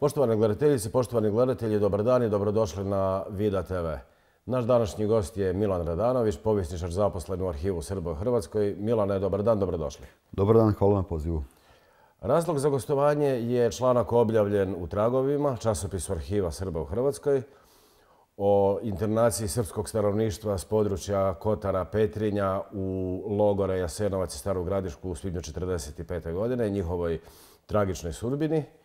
Poštovane gledateljice, poštovani gledatelji, dobar dan i dobrodošli na Vida TV. Naš današnji gost je Milan Radanović, povisničar zaposlen u arhivu Srba u Hrvatskoj. Milane, dobar dan, dobrodošli. Dobar dan, hvala na pozivu. Razlog za gostovanje je članak objavljen u Tragovima, časopisu arhiva Srba u Hrvatskoj, o internaciji srpskog stanovništva s područja Kotara Petrinja u logore Jasenovac i Starogradišku u svibnju 1945. godine i njihovoj tragičnoj sudbini. Hvala.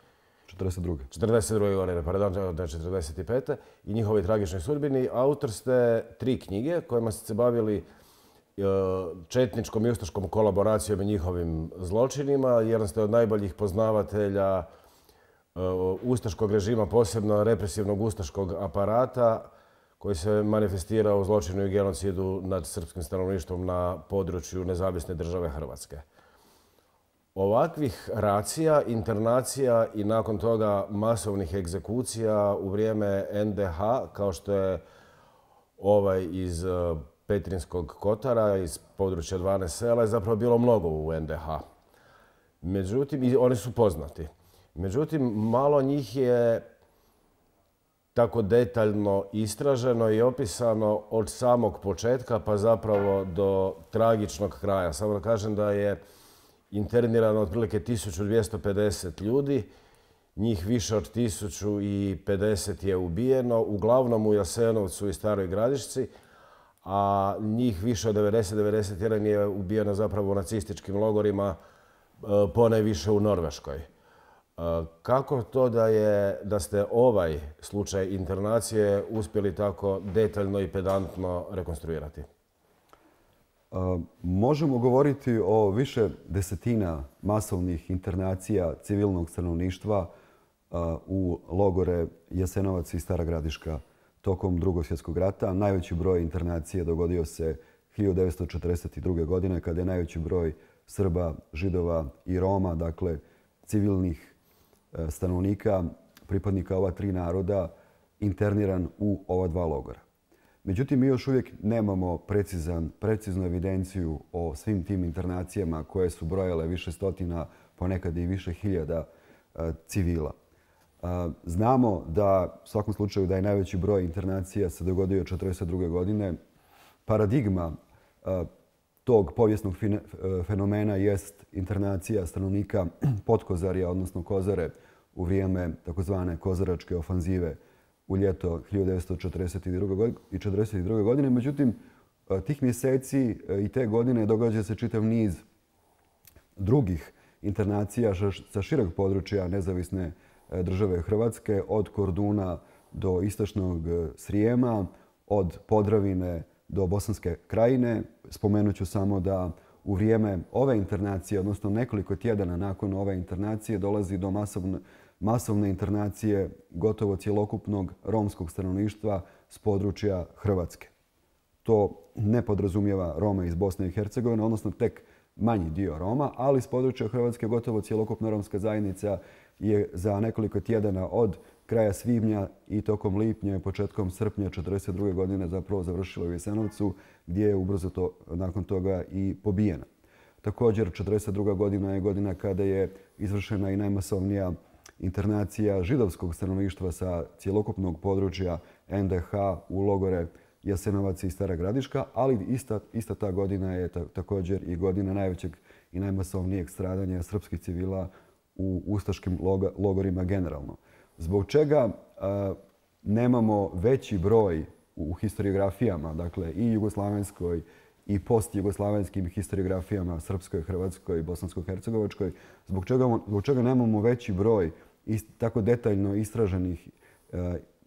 42. 42. godine, pardon, da je 45. i njihovi tragični sudbini. Autor ste tri knjige kojima ste se bavili e, četničkom i ustaškom kolaboracijom i njihovim zločinima. Jedan ste od najboljih poznavatelja e, ustaškog režima, posebno represivnog ustaškog aparata koji se manifestirao u zločinu i genocidu nad srpskim stanovništvom na području nezavisne države Hrvatske ovakvih racija, internacija i nakon toga masovnih egzekucija u vrijeme NDH, kao što je ovaj iz e, Petrinskog kotara, iz područja 12 sela, je zapravo bilo mnogo u NDH. Međutim, i oni su poznati. Međutim, malo njih je tako detaljno istraženo i opisano od samog početka pa zapravo do tragičnog kraja. Samo da kažem da je internirano otprilike 1250 ljudi, njih više od 1050 je ubijeno, uglavnom u Jasenovcu i Staroj Gradišci, a njih više od 90-91 je ubijeno zapravo u nacističkim logorima, e, pone više u Norveškoj. E, kako to da, je, da ste ovaj slučaj internacije uspjeli tako detaljno i pedantno rekonstruirati? možemo govoriti o više desetina masovnih internacija civilnog stanovništva u logore Jasenovac i Stara Gradiška tokom drugog svjetskog rata. Najveći broj internacije dogodio se 1942. godine kada je najveći broj Srba, Židova i Roma, dakle civilnih e, stanovnika, pripadnika ova tri naroda, interniran u ova dva logora. Međutim, mi još uvijek nemamo precizan, preciznu evidenciju o svim tim internacijama koje su brojale više stotina, ponekad i više hiljada e, civila. E, znamo da, u svakom slučaju, da je najveći broj internacija se dogodio 1942. godine. Paradigma e, tog povijesnog e, fenomena jest internacija stanovnika Podkozarija, odnosno Kozare, u vrijeme takozvane Kozaračke ofanzive 1944 u ljeto 1942. i 1942. godine. Međutim, e, tih mjeseci e, i te godine događa se čitav niz drugih internacija sa širog područja nezavisne e, države Hrvatske, od Korduna do istočnog Srijema, od Podravine do Bosanske krajine. Spomenut ću samo da u vrijeme ove internacije, odnosno nekoliko tjedana nakon ove internacije, dolazi do masovne masovne internacije gotovo cjelokupnog romskog stanovništva s područja Hrvatske. To ne podrazumijeva Rome iz Bosne i Hercegovine, odnosno tek manji dio Roma, ali s područja Hrvatske gotovo cjelokupna romska zajednica je za nekoliko tjedana od kraja svibnja i tokom lipnja i početkom srpnja 1942. godine zapravo završila u Jesenovcu, gdje je ubrzo to, nakon toga i pobijena. Također, 1942. godina je godina kada je izvršena i najmasovnija internacija židovskog stanovništva sa cjelokopnog područja NDH u logore Jasenovac i Stara Gradiška, ali ista, ista ta godina je također i godina najvećeg i najmasovnijeg stradanja srpskih civila u ustaškim logorima generalno. Zbog čega nemamo veći broj u historiografijama, dakle i jugoslavenskoj i post-jugoslavenskim historiografijama srpskoj, hrvatskoj i bosansko-hercegovačkoj, zbog, zbog čega nemamo veći broj tako detaljno istraženih e,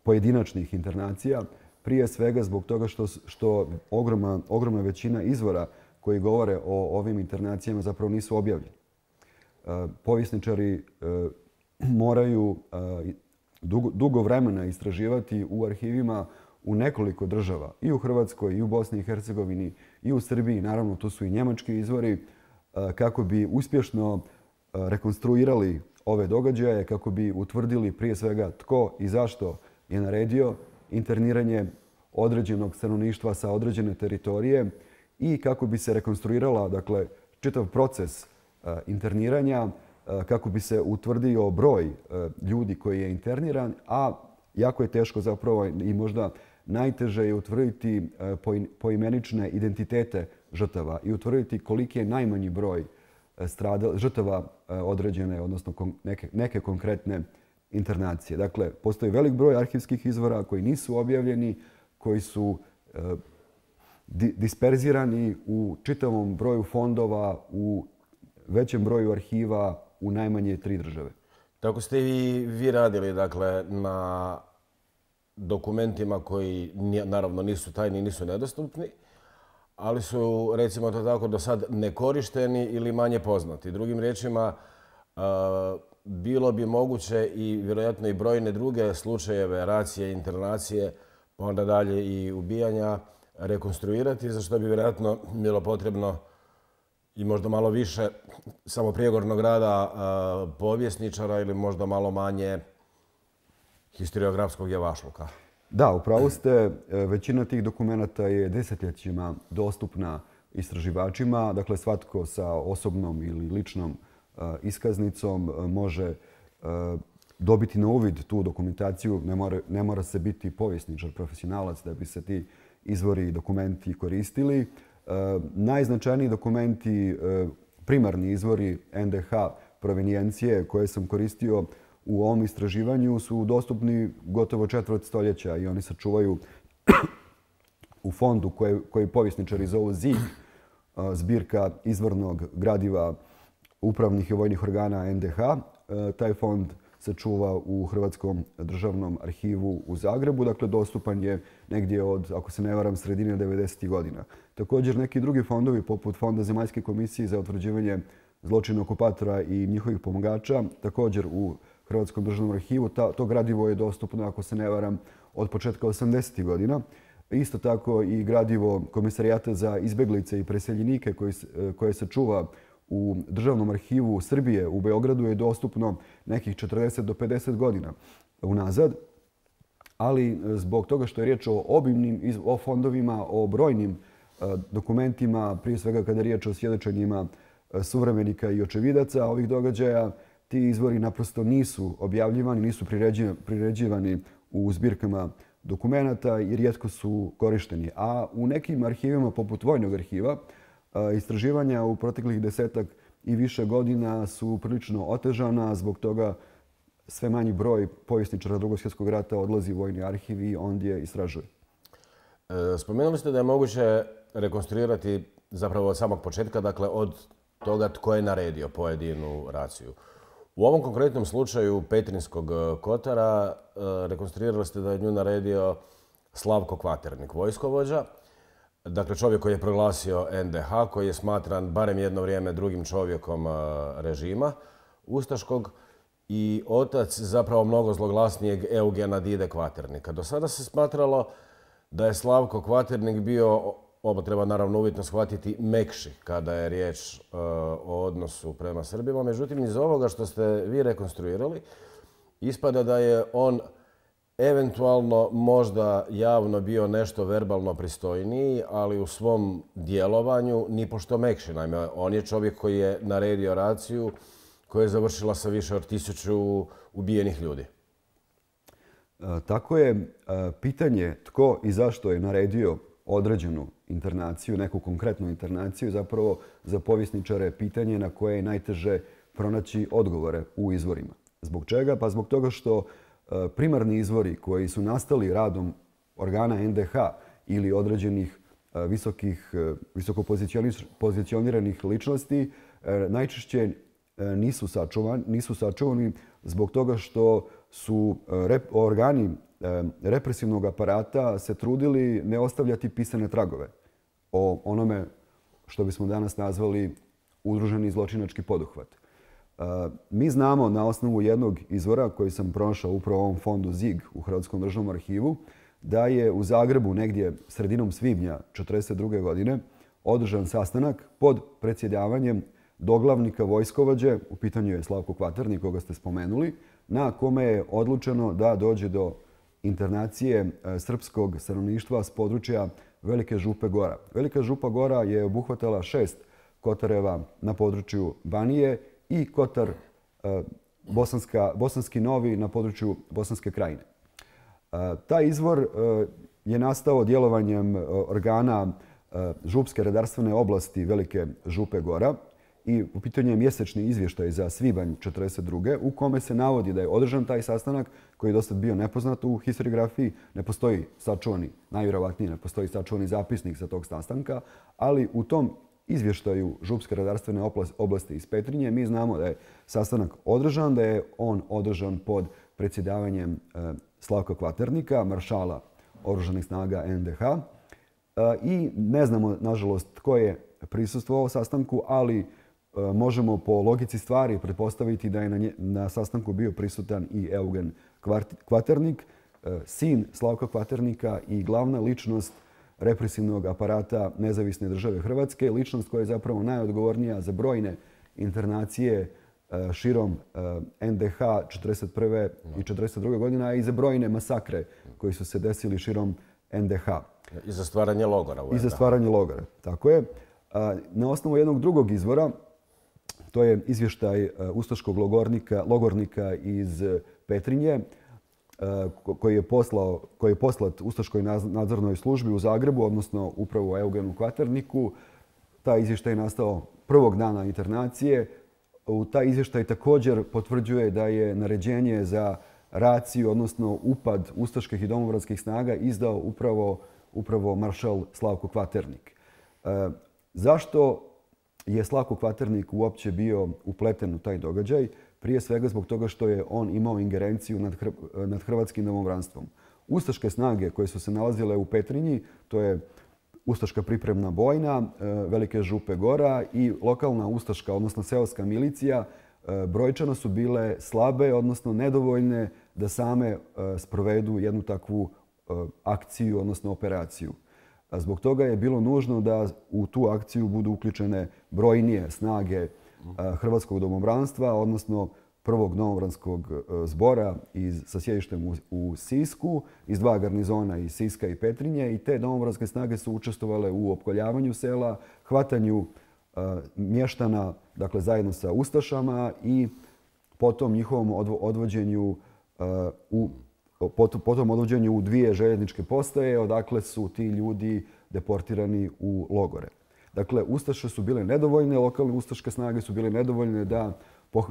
pojedinačnih internacija, prije svega zbog toga što, što ogroma, ogromna većina izvora koji govore o ovim internacijama zapravo nisu objavljeni. E, Povjesničari e, moraju dugo, dugo vremena istraživati u arhivima u nekoliko država, i u Hrvatskoj, i u Bosni i Hercegovini, i u Srbiji, naravno tu su i njemački izvori, kako bi uspješno rekonstruirali ove događaje kako bi utvrdili prije svega tko i zašto je naredio interniranje određenog stanovništva sa određene teritorije i kako bi se rekonstruirala dakle, čitav proces e, interniranja, e, kako bi se utvrdio broj e, ljudi koji je interniran, a jako je teško zapravo i možda najteže je utvrditi poimenične identitete žrtava i utvrditi koliki je najmanji broj uh, stradali, žrtava e, određene, odnosno neke, neke konkretne internacije. Dakle, postoji velik broj arhivskih izvora koji nisu objavljeni, koji su e, di, disperzirani u čitavom broju fondova, u većem broju arhiva u najmanje tri države. Tako ste i vi radili dakle, na dokumentima koji naravno nisu tajni i nisu nedostupni ali su, recimo to tako, do sad nekorišteni ili manje poznati. Drugim rječima, e, bilo bi moguće i vjerojatno i brojne druge slučajeve racije, internacije, pa onda dalje i ubijanja, rekonstruirati, za što bi vjerojatno bilo potrebno i možda malo više samo prijegornog rada e, povjesničara ili možda malo manje historiografskog javašluka. Da, upravo ste. E, većina tih dokumenta je desetljećima dostupna istraživačima. Dakle, svatko sa osobnom ili ličnom e, iskaznicom e, može dobiti na uvid tu dokumentaciju. Ne mora, ne mora se biti povjesničar, profesionalac da bi se ti izvori i dokumenti koristili. Najznačajniji dokumenti, primarni izvori NDH provenijencije koje sam koristio u ovom istraživanju su dostupni gotovo četvrt stoljeća i oni sačuvaju u fondu koji povjesničari zovu ZIG, zbirka izvrnog gradiva upravnih i vojnih organa NDH. Taj fond se čuva u Hrvatskom državnom arhivu u Zagrebu. Dakle, dostupan je negdje od, ako se ne varam, sredine 90. godina. Također, neki drugi fondovi, poput Fonda Zemaljske komisije za otvrđivanje zločina okupatora i njihovih pomagača, također u Hrvatskoj Hrvatskom državnom arhivu. To gradivo je dostupno, ako se ne varam, od početka 80. godina. Isto tako i gradivo Komisarijata za izbeglice i preseljenike e, koje se čuva u državnom arhivu Srbije u Beogradu je dostupno nekih 40 do 50 godina unazad. Ali e, zbog toga što je riječ o obimnim o fondovima, o brojnim e, dokumentima, prije svega kada je riječ o svjedočenjima suvremenika i očevidaca ovih događaja, ti izvori naprosto nisu objavljivani, nisu priređivani u zbirkama dokumenta i rijetko su korišteni. A u nekim arhivima, poput Vojnog arhiva, istraživanja u proteklih desetak i više godina su prilično otežana, zbog toga sve manji broj povjesničara drugog svjetskog rata odlazi u Vojni arhiv i ondje istražuje. E, spomenuli ste da je moguće rekonstruirati zapravo od samog početka, dakle od toga tko je naredio pojedinu raciju. U ovom konkretnom slučaju Petrinskog e, kotara e, rekonstruirali ste da je nju naredio Slavko Kvaternik, vojskovođa. Dakle, čovjek koji je proglasio NDH, koji je smatran barem jedno vrijeme drugim čovjekom e, režima Ustaškog i otac zapravo mnogo zloglasnijeg Eugena Dide Kvaternika. Do sada se smatralo da je Slavko Kvaternik bio Ovo treba naravno uvjetno shvatiti mekši kada je riječ e, o odnosu prema Srbima. Međutim, iz ovoga što ste vi rekonstruirali, ispada da je on eventualno možda javno bio nešto verbalno pristojniji, ali u svom djelovanju ni pošto mekši. Naime, on je čovjek koji je naredio raciju koja je završila sa više od tisuću ubijenih ljudi. E, tako je e, pitanje tko i zašto je naredio određenu internaciju, neku konkretnu internaciju, zapravo za povjesničare pitanje na koje je najteže pronaći odgovore u izvorima. Zbog čega? Pa zbog toga što e, primarni izvori koji su nastali radom organa NDH ili određenih e, visokih, e, visokopozicioniranih ličnosti najčešće nisu sačuvani, nisu sačuvani zbog toga što su organi represivnog aparata se trudili ne ostavljati pisane tragove o onome što bismo danas nazvali udruženi zločinački poduhvat. E, mi znamo na osnovu jednog izvora koji sam pronašao upravo u ovom fondu ZIG u Hrvatskom državnom arhivu, da je u Zagrebu negdje sredinom svibnja 1942. godine održan sastanak pod predsjedavanjem doglavnika vojskovađe, u pitanju je Slavko Kvatarni, koga ste spomenuli, na kome je odlučeno da dođe do internacije e, srpskog stanovništva s područja Velike župe gora. Velika župa gora je obuhvatala šest kotareva na području Banije i kotar e, Bosanski Novi na području Bosanske krajine. E, Ta izvor e, je nastao djelovanjem organa župske redarstvene oblasti Velike župe gora, i u pitanju je mjesečni izvještaj za svibanj 42. u kome se navodi da je održan taj sastanak koji je dosta bio nepoznat u historiografiji. Ne postoji sačuvani, najvjerovatnije ne postoji sačuvani zapisnik za tog sastanka, ali u tom izvještaju Župske radarstvene oblasti iz Petrinje mi znamo da je sastanak održan, da je on održan pod predsjedavanjem e, Slavka Kvaternika, maršala oružanih snaga NDH. E, I ne znamo, nažalost, ko je prisustvo ovo sastanku, ali Eh, možemo po logici stvari pretpostaviti da je na, na sastanku bio prisutan i Eugen Kvaternik, eh, sin Slavka Kvaternika i glavna ličnost represivnog aparata Nezavisne države Hrvatske, ličnost koja je zapravo najodgovornija za brojne internacije eh, širom NDH 1941. i 1942. godina i za brojne masakre koji su se desili širom NDH. I za stvaranje logora. I za stvaranje logora, tako je. Na osnovu jednog drugog izvora, To je izvještaj e, ustaškog logornika, logornika iz e, Petrinje e, koji je, poslao, koji je poslat Ustaškoj nadzornoj službi u Zagrebu, odnosno upravo Eugenu Kvaterniku. Ta izvještaj je nastao prvog dana internacije. U ta izvještaj također potvrđuje da je naređenje za raciju, odnosno upad ustaških i domovratskih snaga, izdao upravo, upravo maršal Slavko Kvaternik. zašto je Slavko Kvaternik uopće bio upleten u taj događaj, prije svega zbog toga što je on imao ingerenciju nad, nad hrvatskim novomranstvom. Ustaške snage koje su se nalazile u Petrinji, to je Ustaška pripremna bojna, e, Velike župe gora i lokalna Ustaška, odnosno seoska milicija, e, brojčano su bile slabe, odnosno nedovoljne da same e, sprovedu jednu takvu akciju, odnosno operaciju. Zbog toga je bilo nužno da u tu akciju budu uključene brojnije snage Hrvatskog domobranstva, odnosno prvog domobranskog e, zbora iz, sa sjedištem u, u Sisku, iz dva garnizona iz Siska i Petrinje. I te domobranske snage su učestovale u opkoljavanju sela, hvatanju e, mještana dakle, zajedno sa Ustašama i potom njihovom odvođenju e, u po tom odvođenju u dvije željezničke postaje, odakle su ti ljudi deportirani u logore. Dakle, Ustaše su bile nedovoljne, lokalne Ustaške snage su bile nedovoljne da,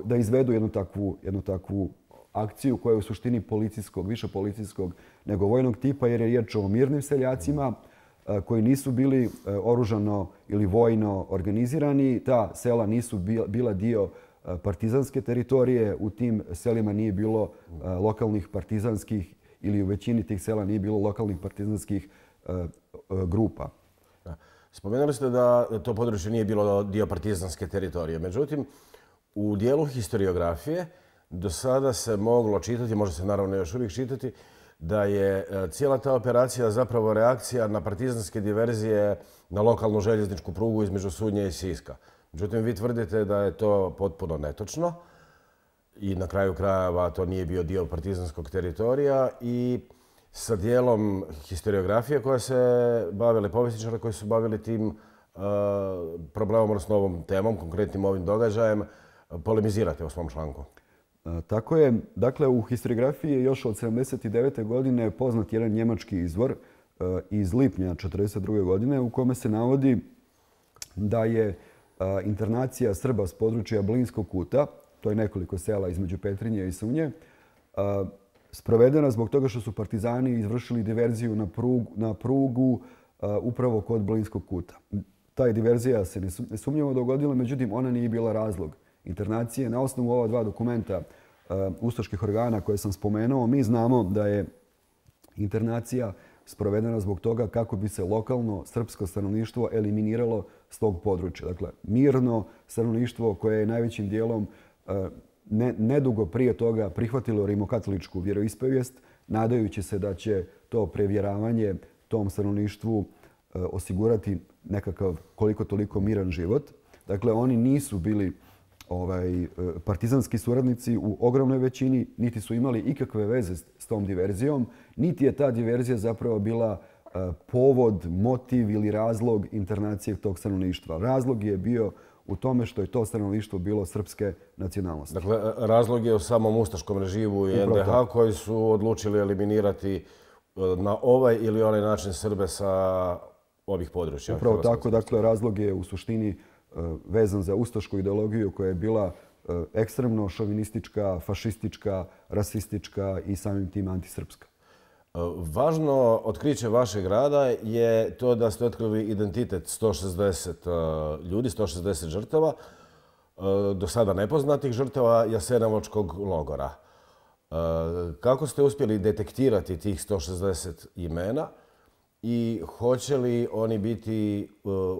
da izvedu jednu takvu, jednu takvu akciju koja je u suštini policijskog, više policijskog nego vojnog tipa, jer je riječ o mirnim seljacima mhm. koji nisu bili e, oružano ili vojno organizirani. Ta sela nisu bila dio Eh, partizanske teritorije. U tim selima nije bilo eh, lokalnih partizanskih ili u većini tih sela nije bilo lokalnih partizanskih eh, grupa. Spomenuli ste da to područje nije bilo dio partizanske teritorije. Međutim, u dijelu historiografije do sada se moglo čitati, može se naravno još uvijek čitati, da je cijela ta operacija zapravo reakcija na partizanske diverzije na lokalnu željezničku prugu između Sudnje i Siska. Međutim, vi tvrdite da je to potpuno netočno i na kraju krajeva to nije bio dio partizanskog teritorija i sa dijelom historiografije koja se bavili, povestičara koji su bavili tim e, problemom, odnosno ovom temom, konkretnim ovim događajem, polemizirate u svom članku. E, tako je. Dakle, u historiografiji je još od 1979. godine poznat jedan njemački izvor e, iz lipnja 1942. godine u kome se navodi da je internacija Srba s područja Blinskog kuta, to je nekoliko sela između Petrinje i Sunje, sprovedena zbog toga što su partizani izvršili diverziju na prugu, na prugu upravo kod Blinskog kuta. Ta diverzija se nesumnjivo dogodila, međutim ona nije bila razlog internacije. Na osnovu ova dva dokumenta ustaških organa koje sam spomenuo, mi znamo da je internacija sprovedena zbog toga kako bi se lokalno srpsko stanovništvo eliminiralo s tog područja. Dakle, mirno stanovništvo koje je najvećim dijelom e, ne, nedugo prije toga prihvatilo rimokatoličku vjeroispovijest, nadajući se da će to prevjeravanje tom stanovništvu e, osigurati nekakav koliko toliko miran život. Dakle, oni nisu bili ovaj e, partizanski suradnici u ogromnoj većini, niti su imali ikakve veze s tom diverzijom, niti je ta diverzija zapravo bila povod, motiv ili razlog internacije tog stanovništva. Razlog je bio u tome što je to stanovništvo bilo srpske nacionalnosti. Dakle, razlog je u samom ustaškom reživu i NDH koji su odlučili eliminirati e, na ovaj ili onaj način Srbe sa ovih područja. Upravo tako, dakle, razlog je u suštini e, vezan za ustašku ideologiju koja je bila e, ekstremno šovinistička, fašistička, rasistička i samim tim antisrpska. Važno otkriće vašeg rada je to da ste otkrili identitet 160 e, ljudi, 160 žrtava, e, do sada nepoznatih žrtava Jasenovočkog logora. E, kako ste uspjeli detektirati tih 160 imena i hoće li oni biti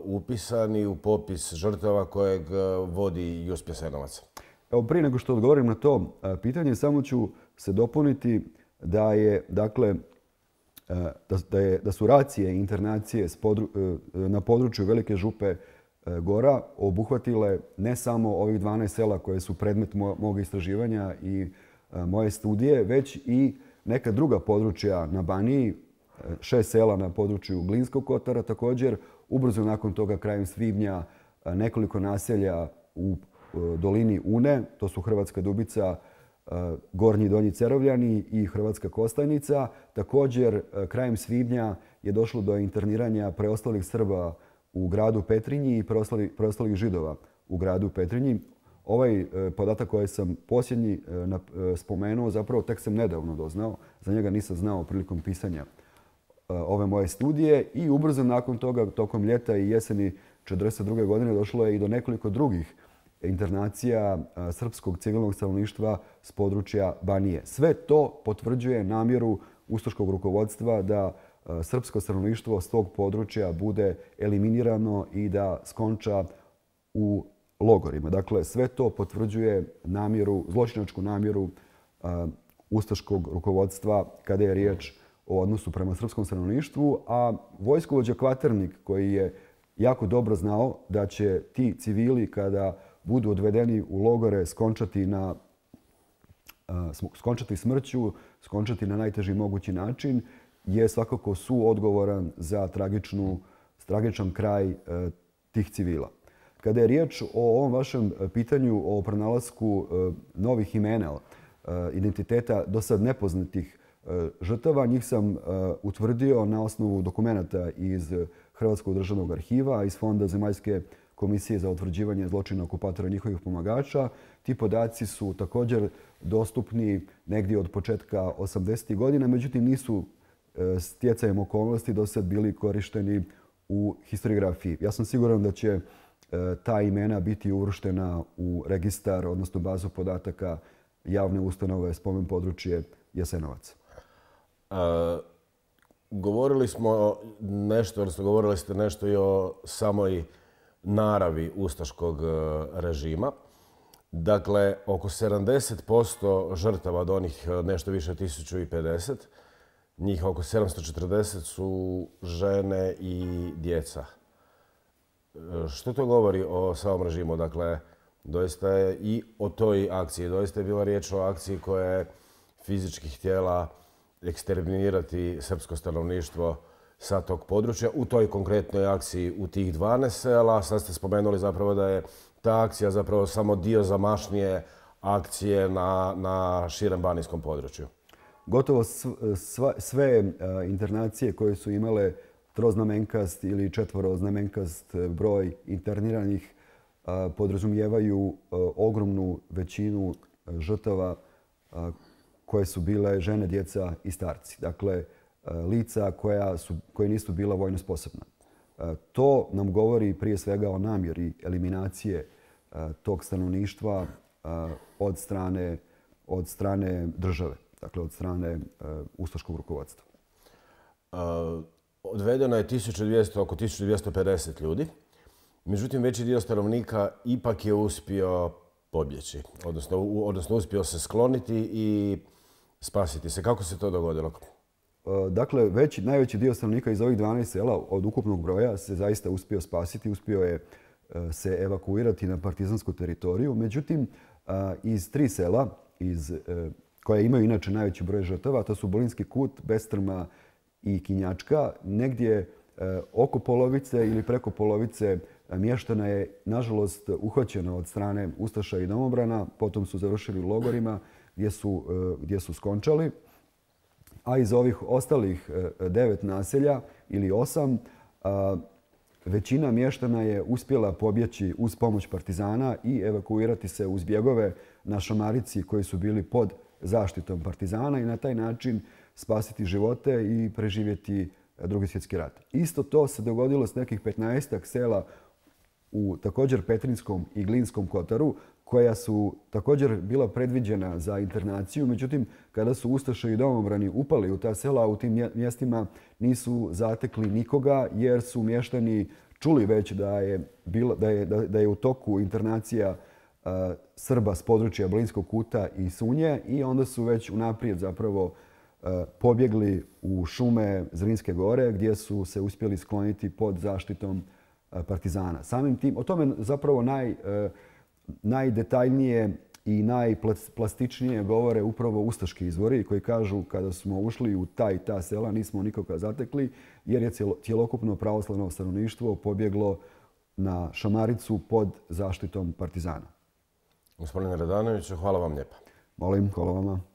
upisani u popis žrtava kojeg vodi Juspje Senovac? Evo, prije nego što odgovorim na to pitanje, samo ću se dopuniti da je, dakle, e, da, da, je, da su racije internacije podru, e, na području Velike župe e, Gora obuhvatile ne samo ovih 12 sela koje su predmet moga istraživanja i moje studije, već i neka druga područja na Baniji, šest sela na području Glinskog kotara također, ubrzo nakon toga krajem svibnja nekoliko naselja u dolini Une, to su Hrvatska Dubica, E, Gornji i Donji Cerovljani i Hrvatska Kostajnica. Također, e, krajem svibnja je došlo do interniranja preostalih Srba u gradu Petrinji i preostalih Židova u gradu Petrinji. Ovaj e, podatak koje sam posljednji spomenuo, zapravo tek sam nedavno doznao, za njega nisam znao prilikom pisanja ove moje studije i ubrzo nakon toga, tokom ljeta i jeseni 1942. godine, došlo je i do nekoliko drugih internacija srpskog civilnog stanovništva s područja Banije. Sve to potvrđuje namjeru ustoškog rukovodstva da srpsko stanovništvo s tog područja bude eliminirano i da skonča u logorima. Dakle, sve to potvrđuje namjeru, zločinačku namjeru ustaškog rukovodstva kada je riječ o odnosu prema srpskom stanovništvu, a vojskovođa Kvaternik koji je jako dobro znao da će ti civili kada budu odvedeni u logore, skončati na skončati smrću, skončati na najteži mogući način, je svakako su odgovoran za tragičnu, tragičan kraj e, tih civila. Kada je riječ o ovom vašem e, pitanju o pronalasku e, novih imena, identiteta do sad nepoznatih žrtava, njih sam utvrdio na osnovu dokumenta iz Hrvatskog državnog arhiva, iz Fonda zemaljske Komisije za otvrđivanje zločina okupatora i njihovih pomagača. Ti podaci su također dostupni negdje od početka 80. godina, međutim nisu e, stjecajem okolnosti do sad bili korišteni u historiografiji. Ja sam siguran da će e, ta imena biti uvrštena u registar, odnosno bazu podataka javne ustanove spomen područje Jasenovac. A, e, govorili smo nešto, odnosno govorili ste nešto i o samoj naravi ustaškog e, režima. Dakle, oko 70% žrtava od onih e, nešto više od 1050, njih oko 740 su žene i djeca. E, što to govori o samom režimu? Dakle, doista je i o toj akciji. Doista je bila riječ o akciji koja je fizički htjela eksterminirati srpsko stanovništvo sa tog područja u toj konkretnoj akciji u tih 12 sela. Sad ste spomenuli zapravo da je ta akcija zapravo samo dio zamašnije akcije na, na širem banijskom području. Gotovo sva, sve e, internacije koje su imale troznamenkast ili četvoroznamenkast e, broj interniranih e, podrazumijevaju ogromnu većinu žrtava koje su bile žene, djeca i starci. Dakle, uh, E, lica koja su, koje nisu bila vojno sposobna. E, to nam govori prije svega o namjeri eliminacije e, tog stanovništva od strane, od strane države, dakle od strane ustaškog rukovodstva. Odvedeno je 1200, oko 1250 ljudi. Međutim, veći dio stanovnika ipak je uspio pobjeći, odnosno, odnosno uspio se skloniti i spasiti se. Kako se to dogodilo? Eh, dakle, već, najveći dio stanovnika iz ovih 12 sela od ukupnog broja se zaista uspio spasiti, uspio je eh, se evakuirati na partizansku teritoriju. Međutim, eh, iz tri sela iz, koje imaju inače najveći broj žrtava, to su Bolinski kut, Bestrma i Kinjačka, negdje oko polovice ili preko polovice mještana je, nažalost, uhvaćeno od strane Ustaša i Domobrana, potom su završili u logorima gdje su, gdje su skončali a iz ovih ostalih e, devet naselja ili osam, e, većina mještana je uspjela pobjeći uz pomoć partizana i evakuirati se uz bjegove na šamarici koji su bili pod zaštitom partizana i na taj način spasiti živote i preživjeti drugi svjetski rat. Isto to se dogodilo s nekih 15 sela u također Petrinskom i Glinskom kotaru, koja su također bila predviđena za internaciju. Međutim, kada su Ustaše i domobrani upali u ta sela, u tim mjestima nisu zatekli nikoga jer su mještani čuli već da je, bila, da je, da je u toku internacija Srba s područja Blinskog kuta i Sunje i onda su već u naprijed zapravo pobjegli u šume Zrinske gore gdje su se uspjeli skloniti pod zaštitom Srba partizana. Samim tim, o tome zapravo naj, e, najdetaljnije i najplastičnije govore upravo ustaški izvori koji kažu kada smo ušli u taj ta sela nismo nikoga zatekli jer je cjelokupno pravoslavno stanovništvo pobjeglo na Šamaricu pod zaštitom partizana. Gospodine Radanoviću, hvala vam lijepa. Molim, hvala vam.